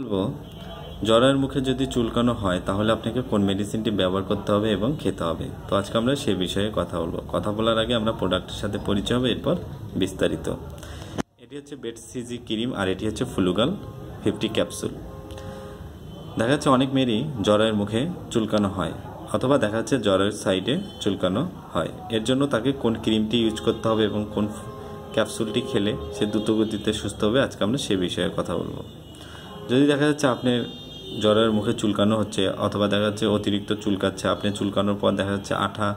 বলবো জ্বরের মুখে যদি চুলকানো হয় তাহলে আপনাকে কোন মেডিসিনটি ব্যবহার করতে হবে এবং খেতে হবে তো আজকে আমরা সে বিষয়ে কথা বলবো কথা বলার আগে আমরা প্রোডাক্টের সাথে পরিচয় হবে এরপর বিস্তারিত এটি হচ্ছে বেড সিজি ক্রিম আর এটি হচ্ছে ফ্লুগাল ফিফটি ক্যাপসুল দেখা যাচ্ছে অনেক মেয়েরই জ্বরের মুখে চুলকানো হয় অথবা দেখা যাচ্ছে জ্বরের সাইডে চুলকানো হয় এর জন্য তাকে কোন ক্রিমটি ইউজ করতে হবে এবং কোন ক্যাপসুলটি খেলে সে দ্রুতগতিতে সুস্থ হবে আজকে আমরা সে বিষয়ে কথা বলবো যদি দেখা যাচ্ছে আপনার জ্বরের মুখে চুলকানো হচ্ছে অথবা দেখা যাচ্ছে অতিরিক্ত চুলকাচ্ছে আপনি চুলকানোর পর দেখা যাচ্ছে আঠা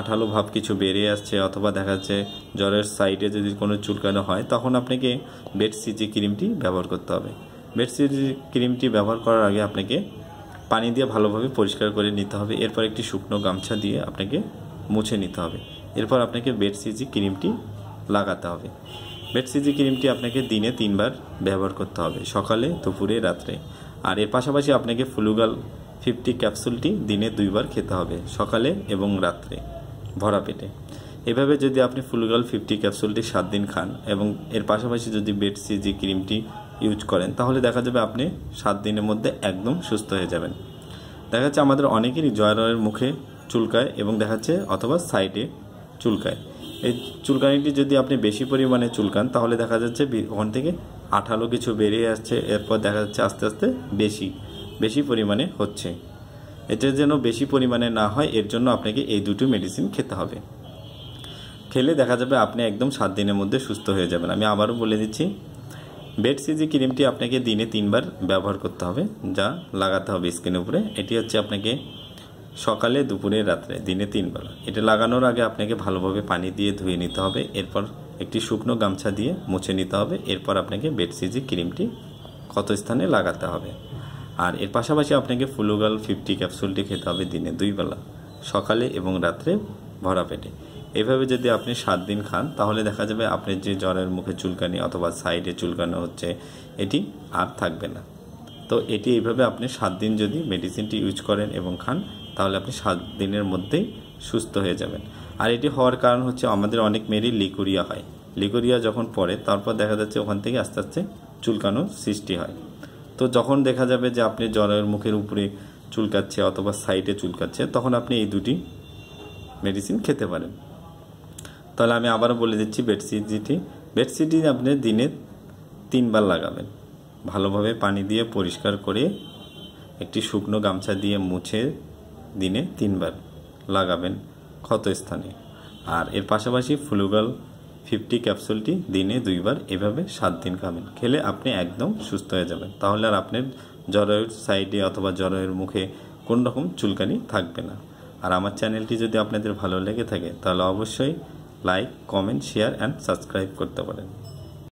আঠালো ভাব কিছু বেরিয়ে আসছে অথবা দেখা যাচ্ছে জ্বরের সাইডে যদি কোনো চুলকানো হয় তখন আপনাকে বেডসিজি ক্রিমটি ব্যবহার করতে হবে বেডসিজি ক্রিমটি ব্যবহার করার আগে আপনাকে পানি দিয়ে ভালোভাবে পরিষ্কার করে নিতে হবে এরপর একটি শুকনো গামছা দিয়ে আপনাকে মুছে নিতে হবে এরপর আপনাকে বেডসিজি ক্রিমটি লাগাতে হবে বেডসিজি ক্রিমটি আপনাকে দিনে তিনবার ব্যবহার করতে হবে সকালে দুপুরে রাত্রে আর এর পাশাপাশি আপনাকে ফ্লুগাল ফিফটি ক্যাপসুলটি দিনে দুইবার খেতে হবে সকালে এবং রাত্রে ভরা পেটে এভাবে যদি আপনি ফুলগাল ফিফটি ক্যাপসুলটি সাত দিন খান এবং এর পাশাপাশি যদি বেড সিজি ক্রিমটি ইউজ করেন তাহলে দেখা যাবে আপনি সাত দিনের মধ্যে একদম সুস্থ হয়ে যাবেন দেখা যাচ্ছে আমাদের অনেকেরই জয়ারয়ের মুখে চুলকায় এবং দেখাচ্ছে অথবা সাইডে চুলকায় এই চুলকানিটি যদি আপনি বেশি পরিমাণে চুলকান তাহলে দেখা যাচ্ছে ওখান থেকে আঠালো কিছু বেরিয়ে আসছে এরপর দেখা যাচ্ছে আস্তে আস্তে বেশি বেশি পরিমাণে হচ্ছে এতে যেন বেশি পরিমাণে না হয় এর জন্য আপনাকে এই দুটো মেডিসিন খেতে হবে খেলে দেখা যাবে আপনি একদম সাত দিনের মধ্যে সুস্থ হয়ে যাবেন আমি আবারও বলে দিচ্ছি বেড সিজি ক্রিমটি আপনাকে দিনে তিনবার ব্যবহার করতে হবে যা লাগাতে হবে স্কিনের উপরে এটি হচ্ছে আপনাকে সকালে দুপুরে রাত্রে দিনে তিনবেলা এটা লাগানোর আগে আপনাকে ভালোভাবে পানি দিয়ে ধুয়ে নিতে হবে এরপর একটি শুকনো গামছা দিয়ে মুছে নিতে হবে এরপর আপনাকে বেডসিজি ক্রিমটি ক্ষত স্থানে লাগাতে হবে আর এর পাশাপাশি আপনাকে ফুলুগাল ফিফটি ক্যাপসুলটি খেতে হবে দিনে দুইবেলা সকালে এবং রাত্রে ভরা পেটে এভাবে যদি আপনি সাত দিন খান তাহলে দেখা যাবে আপনি যে জ্বরের মুখে চুলকানি অথবা সাইডে চুলকানো হচ্ছে এটি আর থাকবে না তো এটি এইভাবে আপনি সাত দিন যদি মেডিসিনটি ইউজ করেন এবং খান তাহলে আপনি সাত দিনের মধ্যেই সুস্থ হয়ে যাবেন আর এটি হওয়ার কারণ হচ্ছে আমাদের অনেক মেয়েরই লিকুরিয়া হয় লিকুরিয়া যখন পড়ে তারপর দেখা যাচ্ছে ওখান থেকে আস্তে আস্তে চুলকানোর সৃষ্টি হয় তো যখন দেখা যাবে যে আপনি জলের মুখের উপরে চুলকাচ্ছে অথবা সাইডে চুলকাচ্ছে তখন আপনি এই দুটি মেডিসিন খেতে পারেন তাহলে আমি আবারও বলে দিচ্ছি বেডশিট যেটি বেডশিটটি আপনি দিনে তিনবার লাগাবেন ভালোভাবে পানি দিয়ে পরিষ্কার করে একটি শুকনো গামছা দিয়ে মুছে দিনে তিনবার লাগাবেন ক্ষত স্থানে আর এর পাশাপাশি ফ্লুগাল ফিফটি ক্যাপসুলটি দিনে দুইবার এভাবে সাত দিন খাবেন খেলে আপনি একদম সুস্থ হয়ে যাবেন তাহলে আর আপনার জরায়ুর সাইডে অথবা জরায়ুর মুখে কোন রকম চুলকানি থাকবে না আর আমার চ্যানেলটি যদি আপনাদের ভালো লেগে থাকে তাহলে অবশ্যই like comment share and subscribe করতে পারেন